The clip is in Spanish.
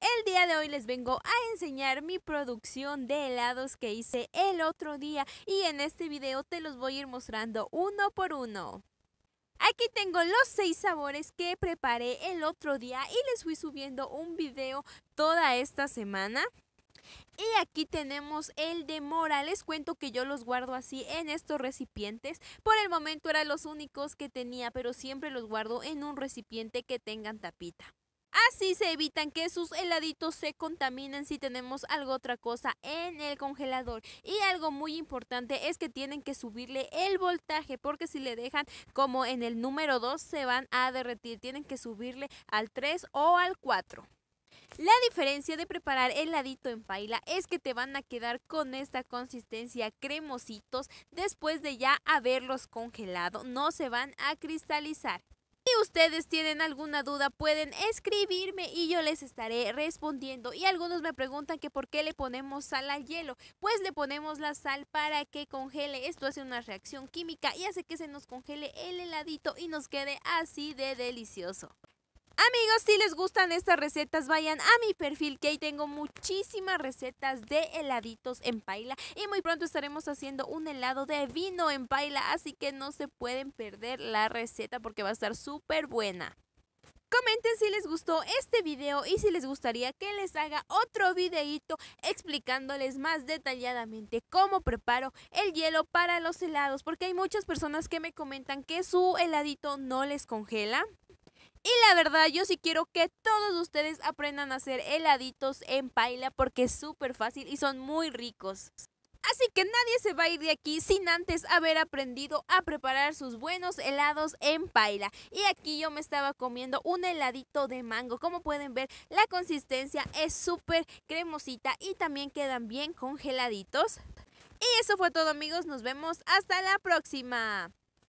el día de hoy les vengo a enseñar mi producción de helados que hice el otro día y en este video te los voy a ir mostrando uno por uno. Aquí tengo los seis sabores que preparé el otro día y les fui subiendo un video toda esta semana. Y aquí tenemos el de mora. Les cuento que yo los guardo así en estos recipientes. Por el momento eran los únicos que tenía, pero siempre los guardo en un recipiente que tengan tapita. Así se evitan que sus heladitos se contaminen si tenemos algo otra cosa en el congelador. Y algo muy importante es que tienen que subirle el voltaje porque si le dejan como en el número 2 se van a derretir. Tienen que subirle al 3 o al 4. La diferencia de preparar heladito en paila es que te van a quedar con esta consistencia cremositos después de ya haberlos congelado, no se van a cristalizar ustedes tienen alguna duda pueden escribirme y yo les estaré respondiendo. Y algunos me preguntan que por qué le ponemos sal al hielo. Pues le ponemos la sal para que congele. Esto hace una reacción química y hace que se nos congele el heladito y nos quede así de delicioso. Amigos, si les gustan estas recetas, vayan a mi perfil que ahí tengo muchísimas recetas de heladitos en paila y muy pronto estaremos haciendo un helado de vino en paila, así que no se pueden perder la receta porque va a estar súper buena. Comenten si les gustó este video y si les gustaría que les haga otro videito explicándoles más detalladamente cómo preparo el hielo para los helados, porque hay muchas personas que me comentan que su heladito no les congela. Y la verdad, yo sí quiero que todos ustedes aprendan a hacer heladitos en paila porque es súper fácil y son muy ricos. Así que nadie se va a ir de aquí sin antes haber aprendido a preparar sus buenos helados en paila. Y aquí yo me estaba comiendo un heladito de mango. Como pueden ver, la consistencia es súper cremosita y también quedan bien congeladitos. Y eso fue todo amigos, nos vemos hasta la próxima.